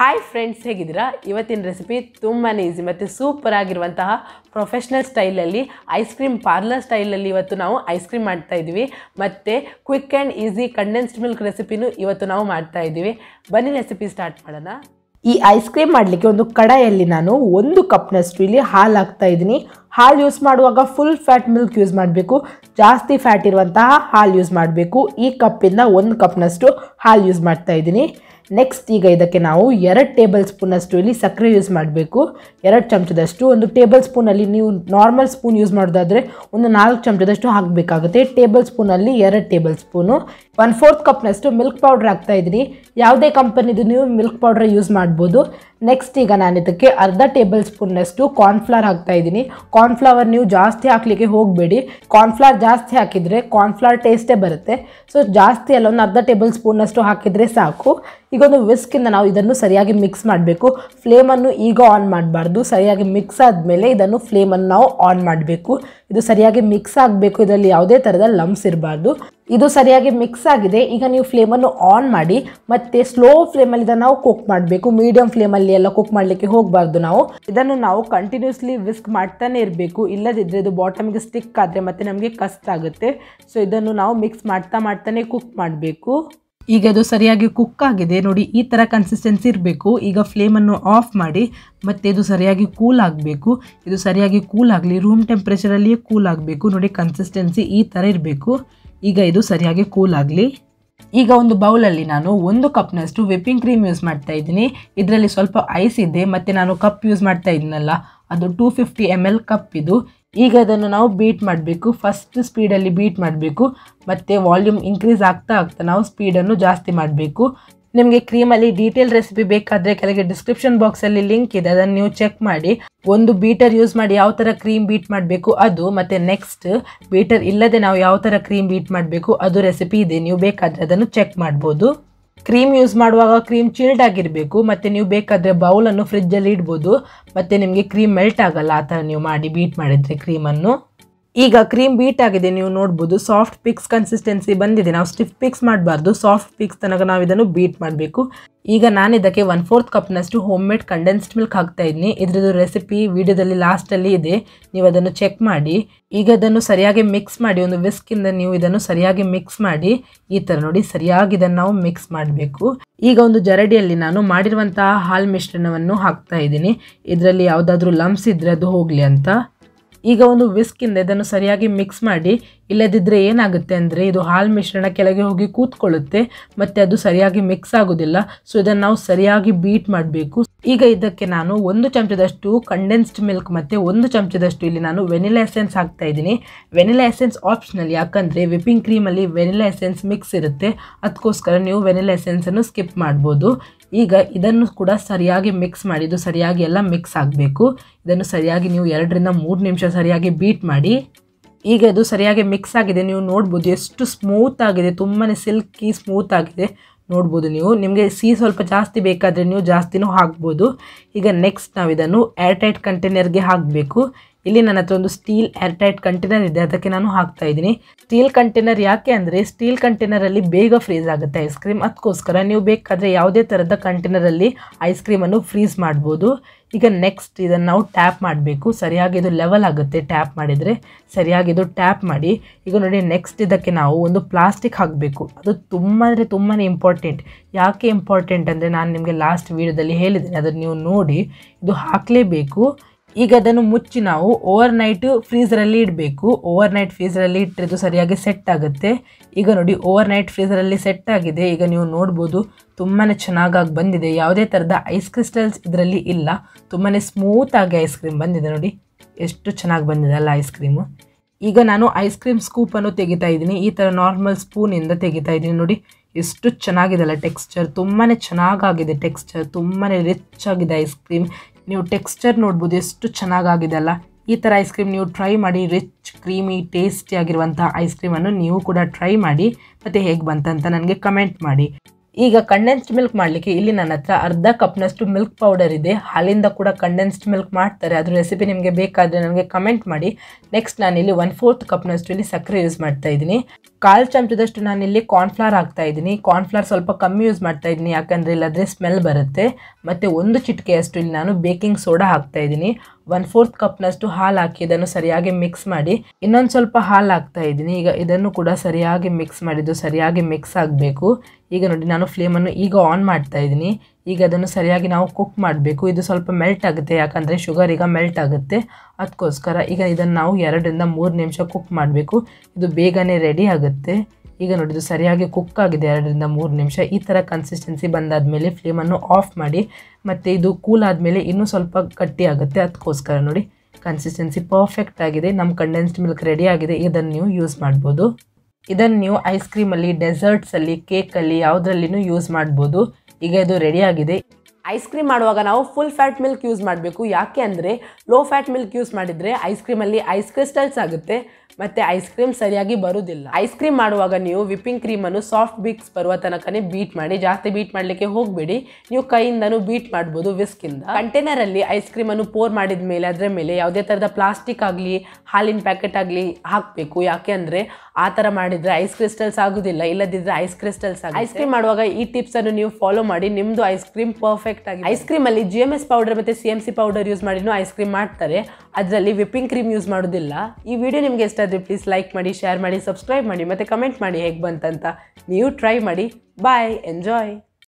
hi friends ಹೇಗಿದ್ದೀರಾ ಇವತ್ತಿನ recipe ತುಂಬಾ ಈಸಿ ಮತ್ತು ಸೂಪರ್ ಆಗಿರುವಂತಹ ಪ್ರೊಫೆಷ್ನಲ್ ಸ್ಟೈಲಲ್ಲಿ ಐಸ್ ಕ್ರೀಮ್ ಪಾರ್ಲರ್ ಸ್ಟೈಲಲ್ಲಿ ಇವತ್ತು ನಾವು ಐಸ್ ಕ್ರೀಮ್ ಮಾಡ್ತಾ ಇದ್ದೀವಿ ಮತ್ತು quick and easy condensed milk ರೆಸಿಪಿನೂ ಇವತ್ತು ನಾವು ಮಾಡ್ತಾ ಇದ್ದೀವಿ ಬನ್ನಿ ರೆಸಿಪಿ ಸ್ಟಾರ್ಟ್ ಮಾಡೋಣ ಈ ಐಸ್ ಕ್ರೀಮ್ ಮಾಡಲಿಕ್ಕೆ ಒಂದು ಕಡಾಯಲ್ಲಿ ನಾನು ಒಂದು ಕಪ್ನಷ್ಟು ಇಲ್ಲಿ ಹಾಲು ಹಾಕ್ತಾ ಇದ್ದೀನಿ ಹಾಲು ಯೂಸ್ ಮಾಡುವಾಗ ಫುಲ್ ಫ್ಯಾಟ್ ಮಿಲ್ಕ್ ಯೂಸ್ ಮಾಡಬೇಕು ಜಾಸ್ತಿ ಫ್ಯಾಟ್ ಇರುವಂತಹ ಹಾಲು ಯೂಸ್ ಮಾಡಬೇಕು ಈ ಕಪ್ಪಿಂದ ಒಂದು ಕಪ್ನಷ್ಟು ಹಾಲು ಯೂಸ್ ಮಾಡ್ತಾ ಇದ್ದೀನಿ ನೆಕ್ಸ್ಟ್ ಈಗ ಇದಕ್ಕೆ ನಾವು ಎರಡು ಟೇಬಲ್ ಸ್ಪೂನಷ್ಟು ಇಲ್ಲಿ ಸಕ್ಕರೆ ಯೂಸ್ ಮಾಡಬೇಕು ಎರಡು ಚಮಚದಷ್ಟು ಒಂದು ಟೇಬಲ್ ಸ್ಪೂನಲ್ಲಿ ನೀವು ನಾರ್ಮಲ್ ಸ್ಪೂನ್ ಯೂಸ್ ಮಾಡೋದಾದರೆ ಒಂದು ನಾಲ್ಕು ಚಮಚದಷ್ಟು ಹಾಕಬೇಕಾಗುತ್ತೆ ಟೇಬಲ್ ಸ್ಪೂನಲ್ಲಿ ಎರಡು ಟೇಬಲ್ ಸ್ಪೂನು ಒನ್ ಫೋರ್ತ್ ಕಪ್ನಷ್ಟು ಮಿಲ್ಕ್ ಪೌಡ್ರ್ ಹಾಕ್ತಾ ಇದ್ದೀನಿ ಯಾವುದೇ ಕಂಪನಿದು ನೀವು ಮಿಲ್ಕ್ ಪೌಡ್ರ್ ಯೂಸ್ ಮಾಡ್ಬೋದು ನೆಕ್ಸ್ಟ್ ಈಗ ನಾನು ಇದಕ್ಕೆ ಅರ್ಧ ಟೇಬಲ್ ಸ್ಪೂನ್ನಷ್ಟು ಕಾರ್ನ್ಫ್ಲವರ್ ಹಾಕ್ತಾ ಇದ್ದೀನಿ ಕಾರ್ನ್ಫ್ಲವರ್ ನೀವು ಜಾಸ್ತಿ ಹಾಕಲಿಕ್ಕೆ ಹೋಗಬೇಡಿ ಕಾರ್ನ್ಫ್ಲವರ್ ಜಾಸ್ತಿ ಹಾಕಿದರೆ ಕಾರ್ನ್ಫ್ಲವರ್ ಟೇಸ್ಟೇ ಬರುತ್ತೆ ಸೊ ಜಾಸ್ತಿ ಅಲ್ಲ ಒಂದು ಅರ್ಧ ಟೇಬಲ್ ಸ್ಪೂನ್ನಷ್ಟು ಹಾಕಿದರೆ ಸಾಕು ಈಗ ಒಂದು ವಿಸ್ಕಿಂದ ನಾವು ಇದನ್ನು ಸರಿಯಾಗಿ ಮಿಕ್ಸ್ ಮಾಡಬೇಕು ಫ್ಲೇಮನ್ನು ಈಗ ಆನ್ ಮಾಡಬಾರ್ದು ಸರಿಯಾಗಿ ಮಿಕ್ಸ್ ಆದಮೇಲೆ ಇದನ್ನು ಫ್ಲೇಮನ್ನು ನಾವು ಆನ್ ಮಾಡಬೇಕು ಇದು ಸರಿಯಾಗಿ ಮಿಕ್ಸ್ ಆಗಬೇಕು ಇದರಲ್ಲಿ ಯಾವುದೇ ಥರದ ಲಮ್ಸ್ ಇರಬಾರ್ದು ಇದು ಸರಿಯಾಗಿ ಮಿಕ್ಸ್ ಆಗಿದೆ ಈಗ ನೀವು ಫ್ಲೇಮನ್ನು ಆನ್ ಮಾಡಿ ಮತ್ತೆ ಸ್ಲೋ ಫ್ಲೇಮಲ್ಲಿ ಇದನ್ನು ನಾವು ಕುಕ್ ಮಾಡಬೇಕು ಮೀಡಿಯಂ ಫ್ಲೇಮಲ್ಲಿ ಎಲ್ಲ ಕುಕ್ ಮಾಡಲಿಕ್ಕೆ ಹೋಗಬಾರ್ದು ನಾವು ಇದನ್ನು ನಾವು ಕಂಟಿನ್ಯೂಸ್ಲಿ ವಿಸ್ಕ್ ಮಾಡ್ತಾನೆ ಇರಬೇಕು ಇಲ್ಲದಿದ್ದರೆ ಇದು ಬಾಟಮ್ಗೆ ಸ್ಟಿಕ್ ಆದರೆ ಮತ್ತೆ ನಮಗೆ ಕಷ್ಟ ಆಗುತ್ತೆ ಸೊ ಇದನ್ನು ನಾವು ಮಿಕ್ಸ್ ಮಾಡ್ತಾ ಮಾಡ್ತಾನೆ ಕುಕ್ ಮಾಡಬೇಕು ಈಗ ಅದು ಸರಿಯಾಗಿ ಕುಕ್ ಆಗಿದೆ ನೋಡಿ ಈ ಥರ ಕನ್ಸಿಸ್ಟೆನ್ಸಿ ಇರಬೇಕು ಈಗ ಫ್ಲೇಮನ್ನು ಆಫ್ ಮಾಡಿ ಮತ್ತೆ ಇದು ಸರಿಯಾಗಿ ಕೂಲ್ ಆಗಬೇಕು ಇದು ಸರಿಯಾಗಿ ಕೂಲ್ ಆಗಲಿ ರೂಮ್ ಟೆಂಪ್ರೇಚರಲ್ಲಿಯೇ ಕೂಲ್ ಆಗಬೇಕು ನೋಡಿ ಕನ್ಸಿಸ್ಟೆನ್ಸಿ ಈ ಥರ ಇರಬೇಕು ಈಗ ಇದು ಸರಿಯಾಗಿ ಕೂಲ್ ಆಗಲಿ ಈಗ ಒಂದು ಬೌಲಲ್ಲಿ ನಾನು ಒಂದು ಕಪ್ನಷ್ಟು ವಿಪ್ಪಿಂಗ್ ಕ್ರೀಮ್ ಯೂಸ್ ಮಾಡ್ತಾ ಇದ್ದೀನಿ ಇದರಲ್ಲಿ ಸ್ವಲ್ಪ ಐಸ್ ಇದೆ ಮತ್ತು ನಾನು ಕಪ್ ಯೂಸ್ ಮಾಡ್ತಾ ಇದ್ದೀನಲ್ಲ ಅದು two fifty M L cup ಇದು ಈಗ ಅದನ್ನು ನಾವು ಬೀಟ್ ಮಾಡಬೇಕು ಫಸ್ಟ್ ಸ್ಪೀಡಲ್ಲಿ ಬೀಟ್ ಮಾಡಬೇಕು ಮತ್ತು ವಾಲ್ಯೂಮ್ ಇನ್ಕ್ರೀಸ್ ಆಗ್ತಾ ಆಗ್ತಾ ನಾವು ಸ್ಪೀಡನ್ನು ಜಾಸ್ತಿ ಮಾಡಬೇಕು ನಿಮಗೆ ಕ್ರೀಮಲ್ಲಿ ಡೀಟೇಲ್ ರೆಸಿಪಿ ಬೇಕಾದರೆ ಕೆಳಗೆ ಡಿಸ್ಕ್ರಿಪ್ಷನ್ ಬಾಕ್ಸಲ್ಲಿ ಲಿಂಕ್ ಇದೆ ಅದನ್ನು ನೀವು ಚೆಕ್ ಮಾಡಿ ಒಂದು ಬೀಟರ್ ಯೂಸ್ ಮಾಡಿ ಯಾವ ಥರ ಕ್ರೀಮ್ ಬೀಟ್ ಮಾಡಬೇಕು ಅದು ಮತ್ತು ನೆಕ್ಸ್ಟ್ ಬೀಟರ್ ಇಲ್ಲದೆ ನಾವು ಯಾವ ಥರ ಕ್ರೀಮ್ ಬೀಟ್ ಮಾಡಬೇಕು ಅದು ರೆಸಿಪಿ ಇದೆ ನೀವು ಬೇಕಾದರೆ ಅದನ್ನು ಚೆಕ್ ಮಾಡ್ಬೋದು ಕ್ರೀಮ್ ಯೂಸ್ ಮಾಡುವಾಗ ಕ್ರೀಮ್ ಚಿಲ್ಡ್ ಆಗಿರಬೇಕು ಮತ್ತು ನೀವು ಬೇಕಾದರೆ ಬೌಲನ್ನು ಫ್ರಿಜ್ಜಲ್ಲಿ ಇಡ್ಬೋದು ಮತ್ತು ನಿಮಗೆ ಕ್ರೀಮ್ ಮೆಲ್ಟ್ ಆಗಲ್ಲ ಆ ಥರ ನೀವು ಮಾಡಿ ಬೀಟ್ ಮಾಡಿದರೆ ಕ್ರೀಮನ್ನು ಈಗ ಕ್ರೀಮ್ ಬೀಟ್ ಆಗಿದೆ ನೀವು ನೋಡ್ಬೋದು ಸಾಫ್ಟ್ ಪಿಕ್ಸ್ ಕನ್ಸಿಸ್ಟೆನ್ಸಿ ಬಂದಿದೆ ನಾವು ಸ್ಟಿಫ್ ಪಿಕ್ಸ್ ಮಾಡಬಾರ್ದು ಸಾಫ್ಟ್ ಪಿಕ್ಸ್ ತನಕ ನಾವು ಇದನ್ನು ಬೀಟ್ ಮಾಡಬೇಕು ಈಗ ನಾನು ಇದಕ್ಕೆ ಒನ್ ಫೋರ್ತ್ ಕಪ್ನಷ್ಟು ಹೋಮ್ ಮೇಡ್ ಕಂಡೆನ್ಸ್ಡ್ ಮಿಲ್ಕ್ ಹಾಕ್ತಾ ಇದ್ದೀನಿ ಇದ್ರದ್ದು ರೆಸಿಪಿ ವಿಡಿಯೋದಲ್ಲಿ ಲಾಸ್ಟಲ್ಲಿ ಇದೆ ನೀವು ಅದನ್ನು ಚೆಕ್ ಮಾಡಿ ಈಗ ಅದನ್ನು ಸರಿಯಾಗಿ ಮಿಕ್ಸ್ ಮಾಡಿ ಒಂದು ವಿಸ್ಕಿಂದ ನೀವು ಇದನ್ನು ಸರಿಯಾಗಿ ಮಿಕ್ಸ್ ಮಾಡಿ ಈ ಥರ ನೋಡಿ ಸರಿಯಾಗಿ ಇದನ್ನು ನಾವು ಮಿಕ್ಸ್ ಮಾಡಬೇಕು ಈಗ ಒಂದು ಜರಡಿಯಲ್ಲಿ ನಾನು ಮಾಡಿರುವಂತಹ ಹಾಲು ಮಿಶ್ರಣವನ್ನು ಹಾಕ್ತಾ ಇದ್ದೀನಿ ಇದರಲ್ಲಿ ಯಾವುದಾದ್ರೂ ಲಮ್ಸ್ ಇದ್ದರೆ ಅದು ಹೋಗಲಿ ಅಂತ ಈಗ ಒಂದು ವಿಸ್ಕಿಂದ ಇದನ್ನು ಸರಿಯಾಗಿ ಮಿಕ್ಸ್ ಮಾಡಿ ಇಲ್ಲದಿದ್ದರೆ ಏನಾಗುತ್ತೆ ಅಂದರೆ ಇದು ಹಾಲು ಮಿಶ್ರಣ ಕೆಳಗೆ ಹೋಗಿ ಕೂತ್ಕೊಳ್ಳುತ್ತೆ ಮತ್ತು ಅದು ಸರಿಯಾಗಿ ಮಿಕ್ಸ್ ಆಗೋದಿಲ್ಲ ಸೊ ಇದನ್ನು ನಾವು ಸರಿಯಾಗಿ ಬೀಟ್ ಮಾಡಬೇಕು ಈಗ ಇದಕ್ಕೆ ನಾನು ಒಂದು ಚಮಚದಷ್ಟು ಕಂಡೆನ್ಸ್ಡ್ ಮಿಲ್ಕ್ ಮತ್ತು ಒಂದು ಚಮಚದಷ್ಟು ಇಲ್ಲಿ ನಾನು ವೆನಿಲಾ ಎಸೆನ್ಸ್ ಹಾಕ್ತಾ ಇದ್ದೀನಿ ವೆನಿಲಾ ಎಸೆನ್ಸ್ ಆಪ್ಷನಲ್ ಯಾಕಂದರೆ ವಿಪಿಂಗ್ ಕ್ರೀಮಲ್ಲಿ ವೆನಿಲಾ ಎಸೆನ್ಸ್ ಮಿಕ್ಸ್ ಇರುತ್ತೆ ಅದಕ್ಕೋಸ್ಕರ ನೀವು ವೆನಿಲಾ ಎಸೆನ್ಸನ್ನು ಸ್ಕಿಪ್ ಮಾಡ್ಬೋದು ಈಗ ಇದನ್ನು ಕೂಡ ಸರಿಯಾಗಿ ಮಿಕ್ಸ್ ಮಾಡಿದ್ದು ಸರಿಯಾಗಿ ಎಲ್ಲ ಮಿಕ್ಸ್ ಆಗಬೇಕು ಇದನ್ನು ಸರಿಯಾಗಿ ನೀವು ಎರಡರಿಂದ ಮೂರು ನಿಮಿಷ ಸರಿಯಾಗಿ ಬೀಟ್ ಮಾಡಿ ಈಗ ಇದು ಸರಿಯಾಗಿ ಮಿಕ್ಸ್ ಆಗಿದೆ ನೀವು ನೋಡ್ಬೋದು ಎಷ್ಟು ಸ್ಮೂತ್ ಆಗಿದೆ ತುಂಬಾ ಸಿಲ್ಕಿ ಸ್ಮೂತ್ ಆಗಿದೆ ನೋಡ್ಬೋದು ನೀವು ನಿಮಗೆ ಸಿಹಿ ಸ್ವಲ್ಪ ಜಾಸ್ತಿ ಬೇಕಾದರೆ ನೀವು ಜಾಸ್ತಿನೂ ಹಾಕ್ಬೋದು ಈಗ ನೆಕ್ಸ್ಟ್ ನಾವು ಇದನ್ನು ಏರ್ಟೈಟ್ ಕಂಟೈನರ್ಗೆ ಹಾಕಬೇಕು ಇಲ್ಲಿ ನನ್ನ ಹತ್ರ ಒಂದು ಸ್ಟೀಲ್ ಏರ್ಟೈಟ್ ಕಂಟೈನರ್ ಇದೆ ಅದಕ್ಕೆ ನಾನು ಹಾಕ್ತಾ ಇದ್ದೀನಿ ಸ್ಟೀಲ್ ಕಂಟೈನರ್ ಯಾಕೆ ಅಂದರೆ ಸ್ಟೀಲ್ ಕಂಟೈನರಲ್ಲಿ ಬೇಗ ಫ್ರೀಸ್ ಆಗುತ್ತೆ ಐಸ್ ಕ್ರೀಮ್ ಅದಕ್ಕೋಸ್ಕರ ನೀವು ಬೇಕಾದರೆ ಯಾವುದೇ ಥರದ ಕಂಟೈನರಲ್ಲಿ ಐಸ್ ಕ್ರೀಮನ್ನು ಫ್ರೀಸ್ ಮಾಡ್ಬೋದು ಈಗ ನೆಕ್ಸ್ಟ್ ಇದನ್ನು ನಾವು ಟ್ಯಾಪ್ ಮಾಡಬೇಕು ಸರಿಯಾಗಿ ಇದು ಲೆವೆಲ್ ಆಗುತ್ತೆ ಟ್ಯಾಪ್ ಮಾಡಿದರೆ ಸರಿಯಾಗಿ ಇದು ಟ್ಯಾಪ್ ಮಾಡಿ ಈಗ ನೋಡಿ ನೆಕ್ಸ್ಟ್ ಇದಕ್ಕೆ ನಾವು ಒಂದು ಪ್ಲಾಸ್ಟಿಕ್ ಹಾಕಬೇಕು ಅದು ತುಂಬ ಅಂದರೆ ತುಂಬಾ ಇಂಪಾರ್ಟೆಂಟ್ ಯಾಕೆ ಇಂಪಾರ್ಟೆಂಟ್ ಅಂದರೆ ನಾನು ನಿಮಗೆ ಲಾಸ್ಟ್ ವೀಡಿಯೋದಲ್ಲಿ ಹೇಳಿದ್ದೀನಿ ಅದನ್ನು ನೀವು ನೋಡಿ ಇದು ಹಾಕಲೇಬೇಕು ಈಗ ಅದನ್ನು ಮುಚ್ಚಿ ನಾವು ಓವರ್ ನೈಟ್ ಫ್ರೀಸರಲ್ಲಿ ಇಡಬೇಕು ಓವರ್ ನೈಟ್ ಫ್ರೀಸರಲ್ಲಿ ಇಟ್ಟರೆ ಸರಿಯಾಗಿ ಸೆಟ್ ಆಗುತ್ತೆ ಈಗ ನೋಡಿ ಓವರ್ ನೈಟ್ ಫ್ರೀಸರಲ್ಲಿ ಸೆಟ್ ಆಗಿದೆ ಈಗ ನೀವು ನೋಡ್ಬೋದು ತುಂಬಾ ಚೆನ್ನಾಗಾಗಿ ಬಂದಿದೆ ಯಾವುದೇ ಥರದ ಐಸ್ ಕ್ರಿಸ್ಟಲ್ಸ್ ಇದರಲ್ಲಿ ಇಲ್ಲ ತುಂಬಾ ಸ್ಮೂತಾಗಿ ಐಸ್ ಕ್ರೀಮ್ ಬಂದಿದೆ ನೋಡಿ ಎಷ್ಟು ಚೆನ್ನಾಗಿ ಬಂದಿದೆ ಅಲ್ಲ ಐಸ್ ಕ್ರೀಮು ಈಗ ನಾನು ಐಸ್ ಕ್ರೀಮ್ ಸ್ಕೂಪನ್ನು ತೆಗಿತಾ ಇದ್ದೀನಿ ಈ ಥರ ನಾರ್ಮಲ್ ಸ್ಪೂನಿಂದ ತೆಗಿತಾ ಇದ್ದೀನಿ ನೋಡಿ ಎಷ್ಟು ಚೆನ್ನಾಗಿದೆ ಅಲ್ಲ ಟೆಕ್ಸ್ಚರ್ ತುಂಬಾ ಚೆನ್ನಾಗಾಗಿದೆ ಟೆಕ್ಸ್ಚರ್ ತುಂಬಾ ರಿಚ್ ಆಗಿದೆ ಐಸ್ ಕ್ರೀಮ್ ನೀವು ಟೆಕ್ಸ್ಚರ್ ನೋಡ್ಬೋದು ಎಷ್ಟು ಚೆನ್ನಾಗಾಗಿದೆ ಅಲ್ಲ ಈ ಥರ ಐಸ್ ಕ್ರೀಮ್ ನೀವು ಟ್ರೈ ಮಾಡಿ ರಿಚ್ ಕ್ರೀಮಿ ಟೇಸ್ಟಿಯಾಗಿರುವಂಥ ಐಸ್ ಕ್ರೀಮನ್ನು ನೀವು ಕೂಡ ಟ್ರೈ ಮಾಡಿ ಮತ್ತು ಹೇಗೆ ಬಂತಂತ ನನಗೆ ಕಮೆಂಟ್ ಮಾಡಿ ಈಗ ಕಂಡೆನ್ಸ್ಡ್ ಮಿಲ್ಕ್ ಮಾಡಲಿಕ್ಕೆ ಇಲ್ಲಿ ನನ್ನ ಹತ್ರ ಅರ್ಧ ಕಪ್ನಷ್ಟು ಮಿಲ್ಕ್ ಪೌಡರ್ ಇದೆ ಹಾಲಿಂದ ಕೂಡ ಕಂಡೆನ್ಸ್ಡ್ ಮಿಲ್ಕ್ ಮಾಡ್ತಾರೆ ಅದ್ರ ರೆಸಿಪಿ ನಿಮಗೆ ಬೇಕಾದರೆ ನನಗೆ ಕಮೆಂಟ್ ಮಾಡಿ ನೆಕ್ಸ್ಟ್ ನಾನಿಲ್ಲಿ ಒನ್ ಫೋರ್ತ್ ಕಪ್ನಷ್ಟು ಇಲ್ಲಿ ಸಕ್ಕರೆ ಯೂಸ್ ಮಾಡ್ತಾ ಇದ್ದೀನಿ ಕಾಲು ಚಮಚದಷ್ಟು ಇಲ್ಲಿ ಕಾರ್ನ್ಫ್ಲವರ್ ಹಾಕ್ತಾ ಇದ್ದೀನಿ ಕಾರ್ನ್ಫ್ಲವರ್ ಸ್ವಲ್ಪ ಕಮ್ಮಿ ಯೂಸ್ ಮಾಡ್ತಾ ಇದ್ದೀನಿ ಯಾಕಂದರೆ ಇಲ್ಲಾದರೆ ಸ್ಮೆಲ್ ಬರುತ್ತೆ ಮತ್ತು ಒಂದು ಚಿಟಿಕೆಯಷ್ಟು ಇಲ್ಲಿ ನಾನು ಬೇಕಿಂಗ್ ಸೋಡಾ ಹಾಕ್ತಾ ಇದ್ದೀನಿ ಒನ್ ಫೋರ್ತ್ ಕಪ್ನಷ್ಟು ಹಾಲು ಹಾಕಿ ಇದನ್ನು ಸರಿಯಾಗಿ ಮಿಕ್ಸ್ ಮಾಡಿ ಇನ್ನೊಂದು ಸ್ವಲ್ಪ ಹಾಲು ಹಾಕ್ತಾ ಇದ್ದೀನಿ ಈಗ ಇದನ್ನು ಕೂಡ ಸರಿಯಾಗಿ ಮಿಕ್ಸ್ ಮಾಡಿದ್ದು ಸರಿಯಾಗಿ ಮಿಕ್ಸ್ ಆಗಬೇಕು ಈಗ ನೋಡಿ ನಾನು ಫ್ಲೇಮನ್ನು ಈಗ ಆನ್ ಮಾಡ್ತಾ ಇದ್ದೀನಿ ಈಗ ಅದನ್ನು ಸರಿಯಾಗಿ ನಾವು ಕುಕ್ ಮಾಡಬೇಕು ಇದು ಸ್ವಲ್ಪ ಮೆಲ್ಟ್ ಆಗುತ್ತೆ ಯಾಕಂದರೆ ಶುಗರ್ ಈಗ ಮೆಲ್ಟ್ ಆಗುತ್ತೆ ಅದಕ್ಕೋಸ್ಕರ ಈಗ ಇದನ್ನು ನಾವು ಎರಡರಿಂದ ಮೂರು ನಿಮಿಷ ಕುಕ್ ಮಾಡಬೇಕು ಇದು ಬೇಗನೆ ರೆಡಿ ಆಗುತ್ತೆ ಈಗ ನೋಡಿ ಇದು ಸರಿಯಾಗಿ ಕುಕ್ ಆಗಿದೆ ಎರಡರಿಂದ ಮೂರು ನಿಮಿಷ ಈ ಥರ ಕನ್ಸಿಸ್ಟೆನ್ಸಿ ಬಂದಾದ ಮೇಲೆ ಫ್ಲೇಮನ್ನು ಆಫ್ ಮಾಡಿ ಮತ್ತು ಇದು ಕೂಲ್ ಆದಮೇಲೆ ಇನ್ನೂ ಸ್ವಲ್ಪ ಗಟ್ಟಿ ಆಗುತ್ತೆ ಅದಕ್ಕೋಸ್ಕರ ನೋಡಿ ಕನ್ಸಿಸ್ಟೆನ್ಸಿ ಪರ್ಫೆಕ್ಟ್ ಆಗಿದೆ ನಮ್ಮ ಕಂಡೆನ್ಸ್ಡ್ ಮಿಲ್ಕ್ ರೆಡಿ ಆಗಿದೆ ಇದನ್ನು ನೀವು ಯೂಸ್ ಮಾಡ್ಬೋದು ಇದನ್ನು ನೀವು ಐಸ್ ಕ್ರೀಮಲ್ಲಿ ಡೆಸರ್ಟ್ಸಲ್ಲಿ ಕೇಕಲ್ಲಿ ಯಾವುದ್ರಲ್ಲಿನೂ ಯೂಸ್ ಮಾಡ್ಬೋದು ಈಗ ಇದು ಆಗಿದೆ ಐಸ್ ಕ್ರೀಮ್ ಮಾಡುವಾಗ ನಾವು ಫುಲ್ ಫ್ಯಾಟ್ ಮಿಲ್ಕ್ ಯೂಸ್ ಮಾಡಬೇಕು ಯಾಕೆ ಅಂದರೆ ಲೋ ಫ್ಯಾಟ್ ಮಿಲ್ಕ್ ಯೂಸ್ ಮಾಡಿದರೆ ಐಸ್ ಕ್ರೀಮಲ್ಲಿ ಐಸ್ ಕ್ರಿಸ್ಟಲ್ಸ್ ಆಗುತ್ತೆ ಮತ್ತೆ ಐಸ್ ಕ್ರೀಮ್ ಸರಿಯಾಗಿ ಬರುವುದಿಲ್ಲ ಐಸ್ ಕ್ರೀಮ್ ಮಾಡುವಾಗ ನೀವು ವಿಪ್ಪಿಂಗ್ ಅನ್ನು ಸಾಫ್ಟ್ ಬಿಕ್ಸ್ ಬರುವ ತನಕನೇ ಬೀಟ್ ಮಾಡಿ ಜಾಸ್ತಿ ಬೀಟ್ ಮಾಡಲಿಕ್ಕೆ ಹೋಗ್ಬೇಡಿ ನೀವು ಕೈಯಿಂದನೂ ಬೀಟ್ ಮಾಡ್ಬೋದು ವಿಸ್ಕಿಂದ ಅಲ್ಲಿ ಐಸ್ ಕ್ರೀಮ್ ಅನ್ನು ಪೋರ್ ಮಾಡಿದ ಮೇಲೆ ಅದರ ಮೇಲೆ ಯಾವುದೇ ತರದ ಪ್ಲಾಸ್ಟಿಕ್ ಆಗಲಿ ಹಾಲಿನ ಪ್ಯಾಕೆಟ್ ಆಗಲಿ ಹಾಕಬೇಕು ಯಾಕೆ ಅಂದ್ರೆ ಆ ತರ ಮಾಡಿದ್ರೆ ಐಸ್ ಕ್ರಿಸ್ಟಲ್ಸ್ ಆಗೋದಿಲ್ಲ ಇಲ್ಲದಿದ್ದರೆ ಐಸ್ ಕ್ರಿಸ್ಟಲ್ಸ್ ಆಗಿ ಐಸ್ ಕ್ರೀಮ್ ಮಾಡುವಾಗ ಈ ಟಿಪ್ಸ್ ಅನ್ನು ನೀವು ಫಾಲೋ ಮಾಡಿ ನಿಮ್ಮದು ಐಸ್ ಕ್ರೀಮ್ ಪರ್ಫೆಕ್ಟ್ ಆಗಿ ಐಸ್ ಕ್ರೀಮಲ್ಲಿ ಜಿ ಎಮ್ ಎಸ್ ಪೌಡರ್ ಮತ್ತೆ C M C powder use ಮಾಡಿನೂ ಐಸ್ ಕ್ರೀಮ್ ಮಾಡ್ತಾರೆ ಅದರಲ್ಲಿ ವಿಪ್ಪಿಂಗ್ ಕ್ರೀಮ್ ಯೂಸ್ ಮಾಡೋದಿಲ್ಲ ಈ ವಿಡಿಯೋ ನಿಮಗೆ ಇಷ್ಟ ಇಷ್ಟ ಆದರೆ ಪ್ಲೀಸ್ ಲೈಕ್ ಮಾಡಿ ಶೇರ್ ಮಾಡಿ ಸಬ್ಸ್ಕ್ರೈಬ್ ಮಾಡಿ ಮತ್ತು ಕಮೆಂಟ್ ಮಾಡಿ ಹೇಗೆ ಬಂತಂತ ನೀವು ಟ್ರೈ ಮಾಡಿ ಬಾಯ್ ಎಂಜಾಯ್